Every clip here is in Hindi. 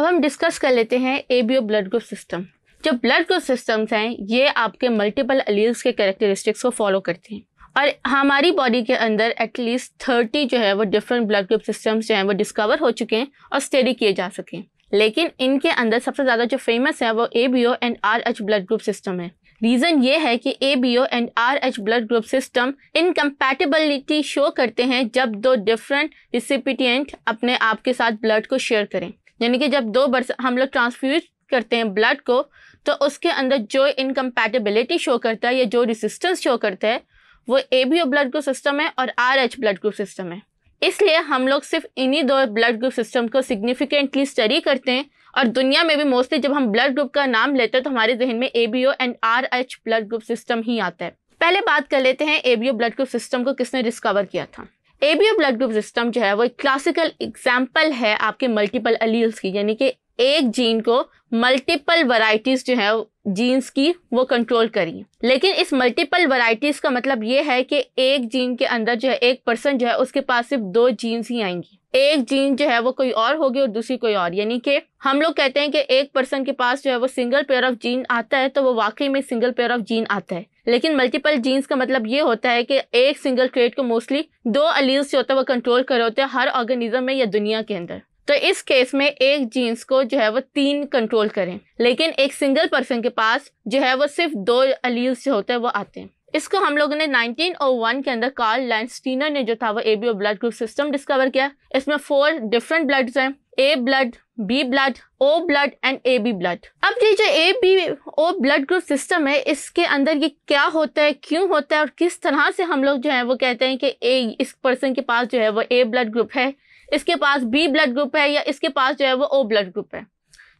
अब हम डिस्कस कर लेते हैं A B O blood group system जो ब्लड ग्रुप सिस्टम्स हैं ये आपके मल्टीपल अलील्स के करेक्टरिस्टिक्स को फॉलो करते हैं और हमारी बॉडी के अंदर एटलीस्ट थर्टी जो है वो डिफरेंट ब्लड ग्रुप सिस्टम्स जो हैं वो डिस्कवर हो चुके हैं और स्टडी किए जा सकें लेकिन इनके अंदर सबसे ज़्यादा जो फेमस है वो A B O and R H blood group system है रीज़न ये है कि A B O and R H blood group system incompatibility show करते हैं जब दो डिफरेंट रिसिपिटेंट अपने आप के साथ ब्लड को शेयर करें यानी कि जब दो बर्स हम लोग ट्रांसफ्यूज करते हैं ब्लड को तो उसके अंदर जो इनकम्पैटिबिलिटी शो करता है या जो रिसिस्टेंस शो करता है वो A B O blood group system है और R H blood group system है इसलिए हम लोग सिर्फ इन्हीं दो ब्लड ग्रुप सिस्टम को सिग्निफिकेंटली स्टडी करते हैं और दुनिया में भी मोस्टली जब हम ब्लड ग्रुप का नाम लेते हैं तो हमारे जहन में A B O and R H blood group system ही आता है पहले बात कर लेते हैं A B O blood group system को किसने डिस्कवर किया था एबीओ ब्लड ग्रुप सिस्टम जो है वो एक क्लासिकल एग्जाम्पल है आपके मल्टीपल अलील्स की यानी कि एक जीन को मल्टीपल वराइटीज जो है जीन्स की वो कंट्रोल करी लेकिन इस मल्टीपल वराइटीज का मतलब ये है कि एक जीन के अंदर जो है एक पर्सन जो है उसके पास सिर्फ दो जीन्स ही आएंगी एक जीन जो है वो कोई और होगी और दूसरी कोई और यानी कि हम लोग कहते हैं कि एक पर्सन के पास जो है वो सिंगल पेयर ऑफ जीन आता है तो वो वाकई में सिंगल पेयर ऑफ जीन आता है लेकिन मल्टीपल जीन्स का मतलब ये होता है कि एक सिंगल ट्रेड को मोस्टली दो अलील्स जो होता है वो कंट्रोल कर रहे होते हैं हर ऑर्गेनिज्म में या दुनिया के अंदर तो इस केस में एक जीन्स को जो है वो तीन कंट्रोल करें लेकिन एक सिंगल पर्सन के पास जो है वो सिर्फ दो अलील जो होते हैं वो आते हैं इसको हम लोगों ने 1901 के अंदर कार्ल लाइनस्टीनर ने जो था वो A B O blood group system discover किया इसमें फोर डिफरेंट ब्लड्स हैं A blood B blood O blood and A B blood अब ये जो A B O blood group system है इसके अंदर ये क्या होता है क्यों होता है और किस तरह से हम लोग जो है वो कहते हैं कि ए इस पर्सन के पास जो है वो ए ब्लड ग्रुप है इसके पास बी ब्लड ग्रुप है या इसके पास जो है वो ओ ब्लड ग्रुप है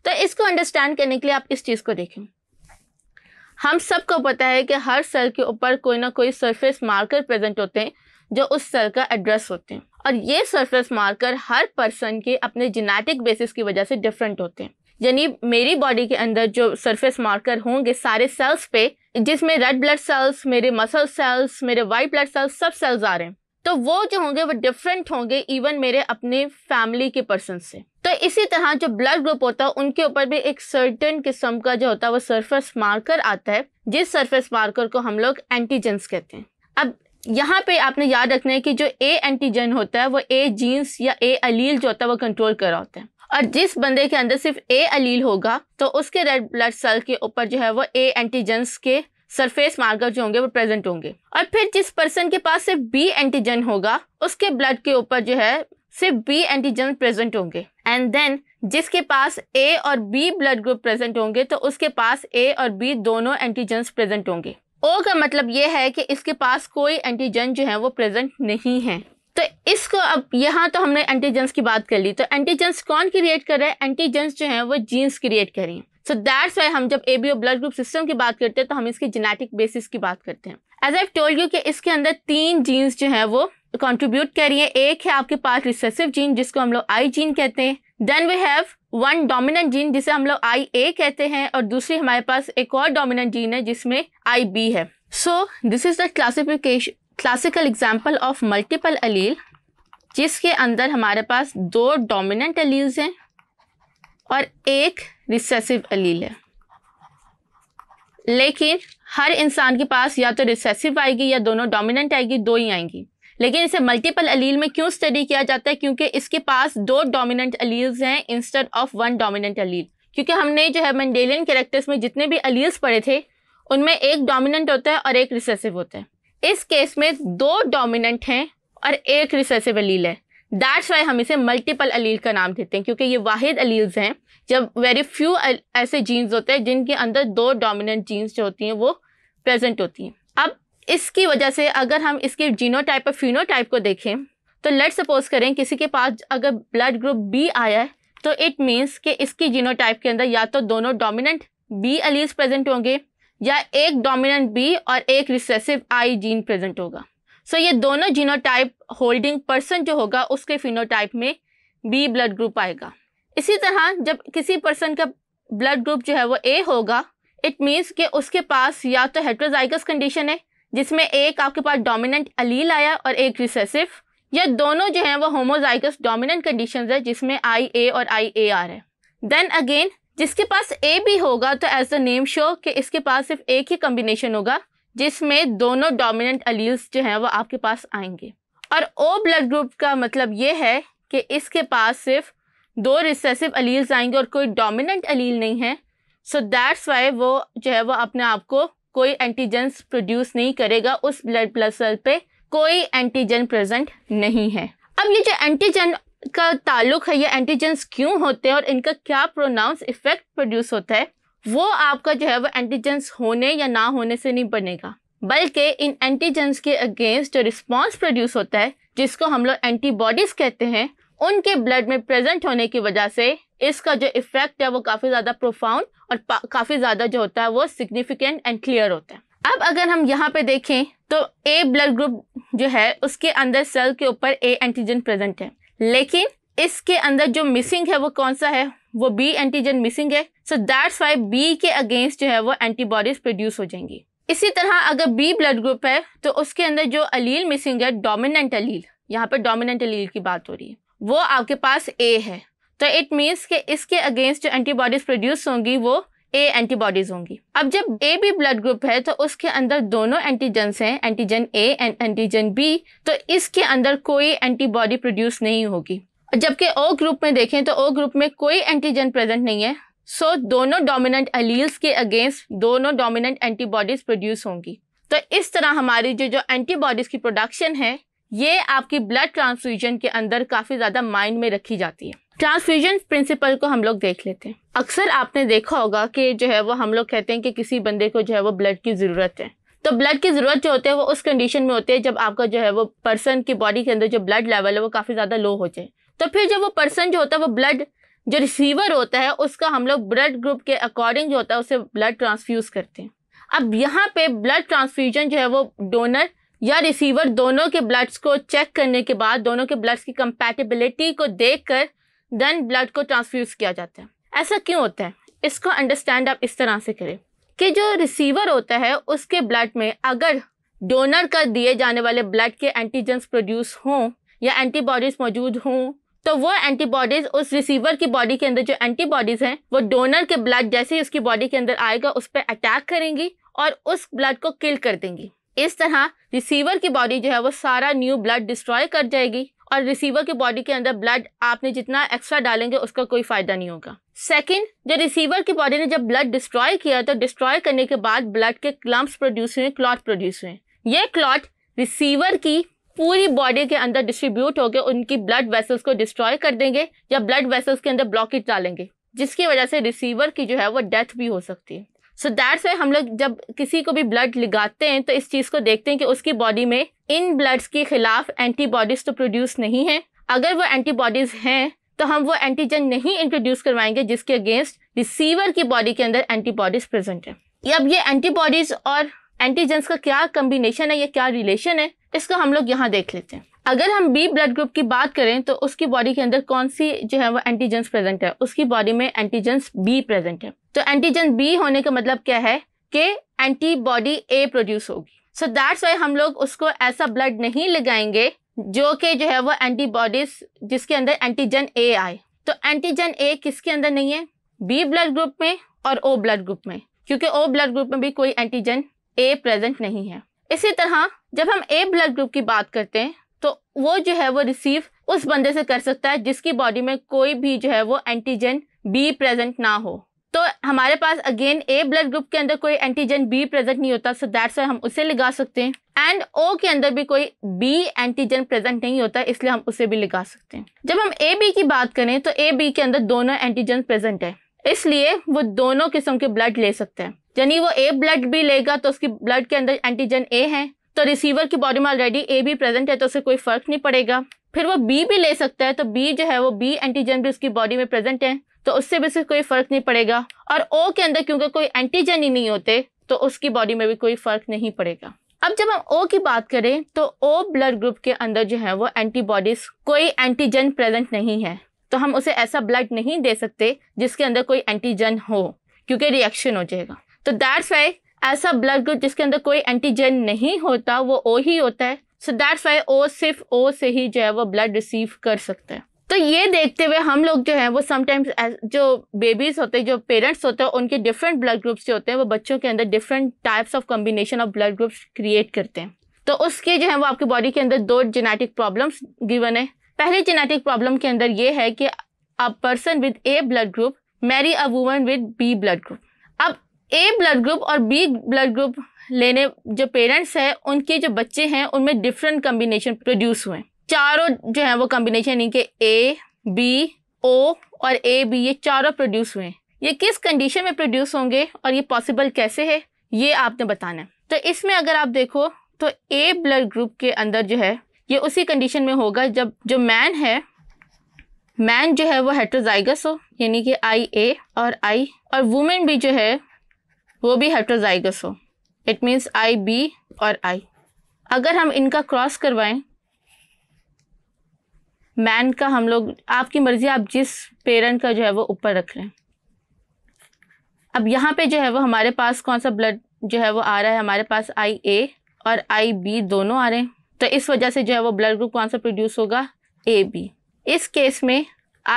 तो इसको अंडरस्टैंड करने के लिए आप इस चीज़ को देखें हम सबको पता है कि हर सेल के ऊपर कोई ना कोई सरफेस मार्कर प्रेजेंट होते हैं जो उस सेल का एड्रेस होते हैं और ये सरफेस मार्कर हर पर्सन के अपने जेनेटिक बेसिस की वजह से डिफरेंट होते हैं यानी मेरी बॉडी के अंदर जो सरफेस मार्कर होंगे सारे सेल्स पे जिसमें रेड ब्लड सेल्स मेरे मसल सेल्स मेरे वाइट ब्लड सेल्स सब सेल्स आ रहे हैं तो वो जो होंगे वो डिफरेंट होंगे इवन मेरे अपने फैमिली के पर्सन से तो इसी तरह जो ब्लड ग्रुप होता है उनके ऊपर भी एक सर्टन किस्म का जो होता है वो सरफेस मार्कर आता है जिस सरफेस मार्कर को हम लोग एंटीजेंस कहते हैं अब यहाँ पे आपने याद रखना है कि जो ए एंटीजन होता है वो ए जीन्स या ए अलील जो होता है वो कंट्रोल कर रहा होता है और जिस बंदे के अंदर सिर्फ ए अलील होगा तो उसके रेड ब्लड सेल के ऊपर जो है वो ए एंटीजेंस के सरफेस मार्कर जो होंगे वो प्रेजेंट होंगे और फिर जिस पर्सन के पास सिर्फ बी एंटीजन होगा उसके ब्लड के ऊपर जो है सिर्फ बी एंटीजन प्रेजेंट होंगे एंड देन जिसके पास ए और बी ब्लड ग्रुप प्रेजेंट होंगे तो उसके पास ए और बी दोनों एंटीजन प्रेजेंट होंगे ओ का मतलब ये है कि इसके पास कोई एंटीजन जो है वो प्रेजेंट नहीं है तो इसको अब यहाँ तो हमने एंटीजेंस की बात कर ली तो एंटीजेंस कौन क्रिएट कर रहे हैं एंटीजेंस जो है वो जीन्स क्रिएट करें सो दैट्स वाई हम जब एबीओ ब्लड ग्रुप सिस्टम की बात करते हैं तो हम इसके जेनेटिक बेसिस की बात करते हैं एज आई टोल्ड यू कि इसके अंदर तीन जीन्स जो है वो कंट्रीब्यूट कर रही है एक है आपके पास रिसेसिव जीन जिसको हम लोग आई जीन कहते हैं then we have one dominant gene जिसे हम लोग आई ए कहते हैं और दूसरी हमारे पास एक और डोमिनेंट जीन है जिसमें आई बी है so this is the classification classical example of multiple allele जिसके अंदर हमारे पास दो डोमिनेंट अलील्स हैं और एक रिसेसिव अलील है लेकिन हर इंसान के पास या तो रिसेसिव आएगी या दोनों डोमिनेंट आएगी दो ही आएंगी लेकिन इसे मल्टीपल अलील में क्यों स्टडी किया जाता है क्योंकि इसके पास दो डोमिनेंट अलील्स हैं instead of one dominant allele क्योंकि हमने जो है मंडेलियन कैरेक्टर्स में जितने भी अलील्स पढ़े थे उनमें एक डोमिनेंट होता है और एक रिसेसिव होता है इस केस में दो डोमिनेंट हैं और एक रिसेसिव अलील है दैट्स वाई हम इसे मल्टीपल अलील का नाम देते हैं क्योंकि ये वाहिद अलील्स हैं जब वेरी फ्यू ऐसे जीन्स होते हैं जिनके अंदर दो डोमिनेंट जीन्स जो होती हैं वो प्रेजेंट होती हैं अब इसकी वजह से अगर हम इसके जीनो टाइप और फिनो टाइप को देखें तो लेट सपोज करें किसी के पास अगर ब्लड ग्रुप बी आया है तो इट मीन्स कि इसकी जीनो टाइप के अंदर या तो दोनों डोमिनेंट बी अलील्स प्रेजेंट होंगे या एक डोमिनेंट बी और एक रिसेसिव आई जीन प्रेजेंट होगा सो so, ये दोनों जीनोटाइप होल्डिंग पर्सन जो होगा उसके फिनोटाइप में बी ब्लड ग्रुप आएगा इसी तरह जब किसी पर्सन का ब्लड ग्रुप जो है वो ए होगा इट मीन्स कि उसके पास या तो हेट्रोजाइगस कंडीशन है जिसमें एक आपके पास डोमिनेंट अलील आया और एक रिसेसिव या दोनों जो हैं वो होमोजाइगस डोमिनेंट कंडीशन है जिसमें आई ए और आई ए आर है देन अगेन जिसके पास ए भी होगा तो एज द नेम शो कि इसके पास सिर्फ एक ही कम्बिनेशन होगा जिसमें दोनों डोमिनेंट अलील्स जो हैं वो आपके पास आएंगे और ओ ब्लड ग्रुप का मतलब ये है कि इसके पास सिर्फ दो रिसेसिव अलील्स आएंगे और कोई डोमिनेंट अलील नहीं है सो दैट्स वाई वो जो है वो अपने आप को कोई एंटीजेंस प्रोड्यूस नहीं करेगा उस ब्लड सेल पे कोई एंटीजन प्रेजेंट नहीं है अब ये जो एंटीजन का ताल्लुक है ये एंटीजेंस क्यों होते हैं और इनका क्या प्रोनाउंस इफेक्ट प्रोड्यूस होता है वो आपका जो है वो एंटीजेंस होने या ना होने से नहीं बनेगा बल्कि इन एंटीजेंस के अगेंस्ट जो रिस्पॉन्स प्रोड्यूस होता है जिसको हम लोग एंटीबॉडीज़ कहते हैं उनके ब्लड में प्रेजेंट होने की वजह से इसका जो इफेक्ट है वो काफ़ी ज़्यादा प्रोफाउंड और काफ़ी ज़्यादा जो होता है वो सिग्निफिकेंट एंड क्लियर होता है अब अगर हम यहाँ पे देखें तो ए ब्लड ग्रुप जो है उसके अंदर सेल के ऊपर ए एंटीजन प्रेजेंट है लेकिन इसके अंदर जो मिसिंग है वो कौन सा है वो बी एंटीजन मिसिंग है सो दैट्स वाई बी के अगेंस्ट जो है वो एंटीबॉडीज प्रोड्यूस हो जाएंगी इसी तरह अगर बी ब्लड ग्रुप है तो उसके अंदर जो अलील मिसिंग है डोमिनेंट अलील यहाँ पर डोमिनेंट अलील की बात हो रही है वो आपके पास ए है तो इट मीन्स कि इसके अगेंस्ट जो एंटीबॉडीज प्रोड्यूस होंगी वो ए एंटीबॉडीज होंगी अब जब ए बी ब्लड ग्रुप है तो उसके अंदर दोनों एंटीजन्स हैं antigen A and antigen B तो इसके अंदर कोई एंटीबॉडी प्रोड्यूस नहीं होगी जबकि ओ ग्रुप में देखें तो ओ ग्रुप में कोई एंटीजन प्रेजेंट नहीं है सो so, दोनों डोमिनेंट एलील्स के अगेंस्ट दोनों डोमिनेंट एंटीबॉडीज़ प्रोड्यूस होंगी तो इस तरह हमारी जो जो एंटीबॉडीज़ की प्रोडक्शन है ये आपकी ब्लड ट्रांसफ्यूजन के अंदर काफ़ी ज़्यादा माइंड में रखी जाती है ट्रांसफ्यूजन प्रिंसिपल को हम लोग देख लेते हैं अक्सर आपने देखा होगा कि जो है वो हम लोग कहते हैं कि किसी बंदे को जो है वो ब्लड की ज़रूरत है तो ब्लड की ज़रूरत जो होती है वो उस कंडीशन में होती है जब आपका जो है वो पर्सन की बॉडी के अंदर जो ब्लड लेवल है वो काफ़ी ज़्यादा लो हो जाए तो फिर जब वो पर्सन जो होता है वो ब्लड जो रिसीवर होता है उसका हम लोग ब्लड ग्रुप के अकॉर्डिंग जो होता है उसे ब्लड ट्रांसफ्यूज़ करते हैं अब यहाँ पे ब्लड ट्रांसफ्यूजन जो है वो डोनर या रिसीवर दोनों के ब्लड्स को चेक करने के बाद दोनों के ब्लड्स की कंपैटिबिलिटी को देख कर देन ब्लड को ट्रांसफ्यूज़ किया जाता है ऐसा क्यों होता है इसको अंडरस्टैंड आप इस तरह से करें कि जो रिसीवर होता है उसके ब्लड में अगर डोनर का दिए जाने वाले ब्लड के एंटीजेंस प्रोड्यूस हों या एंटीबॉडीज़ मौजूद हों तो वो एंटीबॉडीज उस रिसीवर की बॉडी के अंदर जो एंटीबॉडीज हैं वो डोनर के ब्लड जैसे ही उसकी बॉडी के अंदर आएगा उस पर अटैक करेंगी और उस ब्लड को किल कर देंगी इस तरह रिसीवर की बॉडी जो है वो सारा न्यू ब्लड डिस्ट्रॉय कर जाएगी और रिसीवर की बॉडी के अंदर ब्लड आपने जितना एक्स्ट्रा डालेंगे उसका कोई फायदा नहीं होगा सेकंड जो रिसीवर की बॉडी ने जब ब्लड डिस्ट्रॉय किया तो डिस्ट्रॉय करने के बाद ब्लड के क्लम्प्स प्रोड्यूस हुए क्लॉट प्रोड्यूस हुए ये क्लॉट रिसीवर की पूरी बॉडी के अंदर डिस्ट्रीब्यूट होकर उनकी ब्लड वेसल्स को डिस्ट्रॉय कर देंगे या ब्लड वेसल्स के अंदर ब्लॉकेज डालेंगे जिसकी वजह से रिसीवर की जो है वो डेथ भी हो सकती है सो दैट से हम लोग जब किसी को भी ब्लड लगाते हैं तो इस चीज़ को देखते हैं कि उसकी बॉडी में इन ब्लड्स के खिलाफ एंटीबॉडीज़ तो प्रोड्यूस नहीं है अगर वो एंटीबॉडीज़ हैं तो हम वो एंटीजन नहीं इंट्रोड्यूस करवाएंगे जिसके अगेंस्ट रिसीवर की बॉडी के अंदर एंटीबॉडीज़ प्रेजेंट है अब ये एंटीबॉडीज़ और एंटीजेंस का क्या कम्बिनेशन है या क्या रिलेशन है इसका हम लोग यहाँ देख लेते हैं अगर हम बी ब्लड ग्रुप की बात करें तो उसकी बॉडी के अंदर कौन सी जो है वो एंटीजेंस प्रेजेंट है उसकी बॉडी में एंटीजेंस बी प्रेजेंट है तो एंटीजन बी होने का मतलब क्या है कि एंटीबॉडी ए प्रोड्यूस होगी सो दैट्स वाई हम लोग उसको ऐसा ब्लड नहीं लगाएंगे जो कि जो है वो एंटीबॉडीज जिसके अंदर एंटीजन ए आए तो एंटीजन ए किसके अंदर नहीं है बी ब्लड ग्रुप में और ओ ब्लड ग्रुप में क्योंकि ओ ब्लड ग्रुप में भी कोई एंटीजन ए प्रेजेंट नहीं है इसी तरह जब हम ए ब्लड ग्रुप की बात करते हैं तो वो जो है वो रिसीव उस बंदे से कर सकता है जिसकी बॉडी में कोई भी जो है वो एंटीजन बी प्रेजेंट ना हो तो हमारे पास अगेन ए ब्लड ग्रुप के अंदर कोई एंटीजन बी प्रेजेंट नहीं होता सो दैट्स हम उसे लगा सकते हैं एंड ओ के अंदर भी कोई बी एंटीजन प्रेजेंट नहीं होता इसलिए हम उसे भी लगा सकते हैं जब हम ए बी की बात करें तो ए बी के अंदर दोनों एंटीजन प्रेजेंट है इसलिए वो दोनों किस्म के ब्लड ले सकते हैं यानी वो ए ब्लड भी लेगा तो उसकी ब्लड के अंदर एंटीजन ए है तो रिसीवर की बॉडी में ऑलरेडी ए भी प्रेजेंट है तो उसे कोई फर्क नहीं पड़ेगा फिर वो बी भी ले सकता है तो बी जो है वो बी एंटीजन भी उसकी बॉडी में प्रेजेंट है तो उससे भी उसे कोई फर्क नहीं पड़ेगा और ओ के अंदर क्योंकि कोई एंटीजन ही नहीं होते तो उसकी बॉडी में भी कोई फर्क नहीं पड़ेगा अब जब हम ओ की बात करें तो ओ ब्लड ग्रुप के अंदर जो है वो एंटीबॉडीज कोई एंटीजन प्रेजेंट नहीं है तो हम उसे ऐसा ब्लड नहीं दे सकते जिसके अंदर कोई एंटीजन हो क्योंकि रिएक्शन हो जाएगा तो दैट्स वाई ऐसा ब्लड ग्रुप जिसके अंदर कोई एंटीजन नहीं होता वो ओ ही होता है सो दैट्स वाई ओ सिर्फ ओ से ही जो है वो ब्लड रिसीव कर सकते हैं तो ये देखते हुए हम लोग जो है वो समटाइम्स जो बेबीज होते हैं जो पेरेंट्स होते हैं उनके डिफरेंट ब्लड ग्रुप्स जो होते हैं वो बच्चों के अंदर different types of combination of blood groups create करते हैं तो उसके जो है वो आपकी बॉडी के अंदर दो जेनेटिक प्रॉब्लम्स गिवन है पहले जेनेटिक प्रॉब्लम के अंदर ये है कि a person with A blood group marry a woman with B blood group अब ए ब्लड ग्रुप और बी ब्लड ग्रुप लेने जो पेरेंट्स हैं उनके जो बच्चे हैं उनमें डिफरेंट कम्बिनेशन प्रोड्यूस हुए चारों जो है वो कम्बिनेशन यानी कि ए बी ओ और ए बी ये चारों प्रोड्यूस हुए ये किस कंडीशन में प्रोड्यूस होंगे और ये पॉसिबल कैसे है ये आपने बताना है तो इसमें अगर आप देखो तो ए ब्लड ग्रुप के अंदर जो है ये उसी कंडीशन में होगा जब जो मैन है मैन जो है वो हेट्रोजाइगस हो यानी कि आई ए और आई और वुमेन भी जो है वो भी हेट्रोजाइगस हो इट मीन्स आई बी और आई अगर हम इनका क्रॉस करवाएं मैन का हम लोग आपकी मर्ज़ी आप जिस पेरेंट का जो है वो ऊपर रख लें अब यहाँ पे जो है वो हमारे पास कौन सा ब्लड जो है वो आ रहा है हमारे पास आई ए और आई बी दोनों आ रहे हैं तो इस वजह से जो है वो ब्लड ग्रुप कौन सा प्रोड्यूस होगा ए बी इस केस में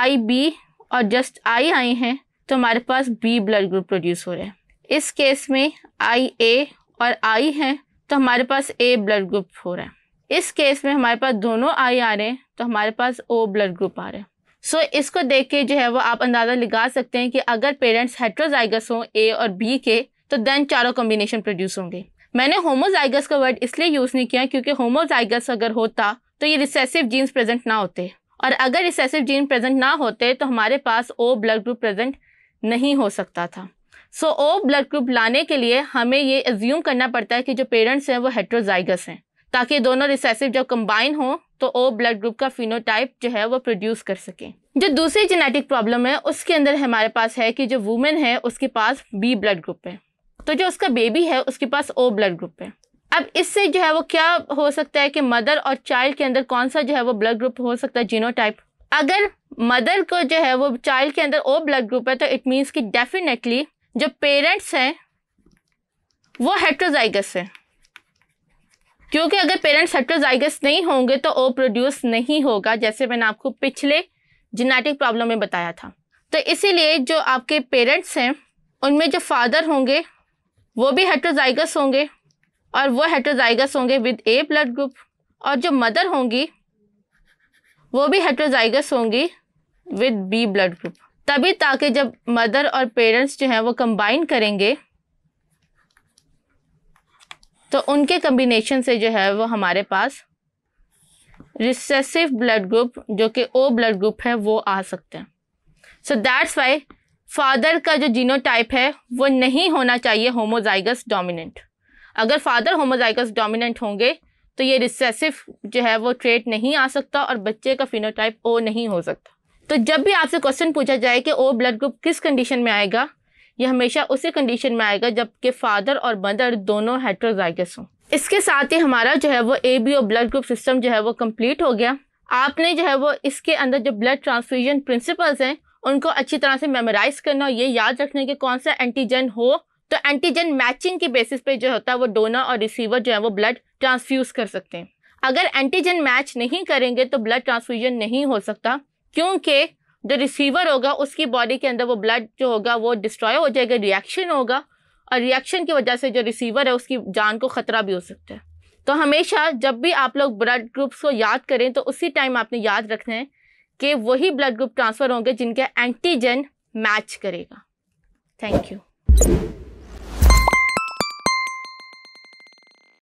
आई बी और जस्ट आई आई हैं तो हमारे पास बी ब्लड ग्रुप प्रोड्यूस हो रहे हैं इस केस में आई ए और आई हैं तो हमारे पास ए ब्लड ग्रुप हो रहा है इस केस में हमारे पास दोनों आई आ रहे हैं तो हमारे पास ओ ब्लड ग्रुप आ रहे हैं सो so, इसको देख के जो है वो आप अंदाज़ा लगा सकते हैं कि अगर पेरेंट्स हेट्रोजाइगस हों ए और बी के तो देन चारों कॉम्बिनेशन प्रोड्यूस होंगे मैंने होमोजाइगस का वर्ड इसलिए यूज़ नहीं किया क्योंकि होमोजाइगस अगर होता तो ये रिसेसिव जीन्स प्रेजेंट ना होते और अगर रिसेसिव जीन प्रेजेंट ना होते तो हमारे पास ओ ब्लड ग्रुप प्रेजेंट नहीं हो सकता था सो ओ ब्लड ग्रुप लाने के लिए हमें ये एज्यूम करना पड़ता है कि जो पेरेंट्स हैं वो हेट्रोजाइगस हैं ताकि दोनों रिसेसिव जब कंबाइन हो तो ओ ब्लड ग्रुप का फिनोटाइप जो है वो प्रोड्यूस कर सकें जो दूसरी जेनेटिक प्रॉब्लम है उसके अंदर हमारे पास है कि जो वुमेन है उसके पास बी ब्लड ग्रुप है तो जो उसका बेबी है उसके पास ओ ब्लड ग्रुप है अब इससे जो है वो क्या हो सकता है कि मदर और चाइल्ड के अंदर कौन सा जो है वो ब्लड ग्रुप हो सकता है जीनोटाइप अगर मदर को जो है वो चाइल्ड के अंदर ओ ब्लड ग्रुप है तो इट मीन्स कि डेफिनेटली जो पेरेंट्स हैं वो हेट्रोजाइगस है क्योंकि अगर पेरेंट्स हेट्रोजाइगस नहीं होंगे तो ओ प्रोड्यूस नहीं होगा जैसे मैंने आपको पिछले जेनेटिक प्रॉब्लम में बताया था तो इसीलिए जो आपके पेरेंट्स हैं उनमें जो फादर होंगे वो भी हेट्रोजाइगस होंगे और वो हेट्रोजाइगस होंगे विद ए ब्लड ग्रुप और जो मदर होंगी वो भी हेट्रोजाइगस होंगी विद बी ब्लड ग्रुप तभी ताकि जब मदर और पेरेंट्स जो हैं वो कंबाइन करेंगे तो उनके कम्बिनेशन से जो है वो हमारे पास रिसेसिव ब्लड ग्रुप जो कि ओ ब्लड ग्रुप है वो आ सकते हैं सो दैट्स वाई फादर का जो जीनोटाइप है वो नहीं होना चाहिए होमोजाइगस डोमिनेंट अगर फादर होमोजाइगस डोमिनेंट होंगे तो ये रिसेसिव जो है वो ट्रेट नहीं आ सकता और बच्चे का फिनोटाइप ओ नहीं हो सकता तो जब भी आपसे क्वेश्चन पूछा जाए कि ओ ब्लड ग्रुप किस कंडीशन में आएगा ये हमेशा उसी कंडीशन में आएगा जबकि फादर और मदर दोनों हेट्रोजाइगस हों इसके साथ ही हमारा जो है वो A B O blood group system जो है वो कम्प्लीट हो गया आपने जो है वो इसके अंदर जो ब्लड ट्रांसफ्यूजन प्रिंसिपल्स हैं उनको अच्छी तरह से मेमोराइज करना और ये याद रखना कि कौन सा एंटीजन हो तो एंटीजन मैचिंग के बेसिस पे जो होता है वो डोनर और रिसीवर जो है वो ब्लड ट्रांसफ्यूज़ कर सकते हैं अगर एंटीजन मैच नहीं करेंगे तो ब्लड ट्रांसफ्यूजन नहीं हो सकता क्योंकि जो रिसीवर होगा उसकी बॉडी के अंदर वो ब्लड जो होगा वो डिस्ट्रॉय हो जाएगा रिएक्शन होगा और रिएक्शन की वजह से जो रिसीवर है उसकी जान को ख़तरा भी हो सकता है तो हमेशा जब भी आप लोग ब्लड ग्रुप्स को याद करें तो उसी टाइम आपने याद रखना है के वही ब्लड ग्रुप ट्रांसफ़र होंगे जिनके एंटीजन मैच करेगा थैंक यू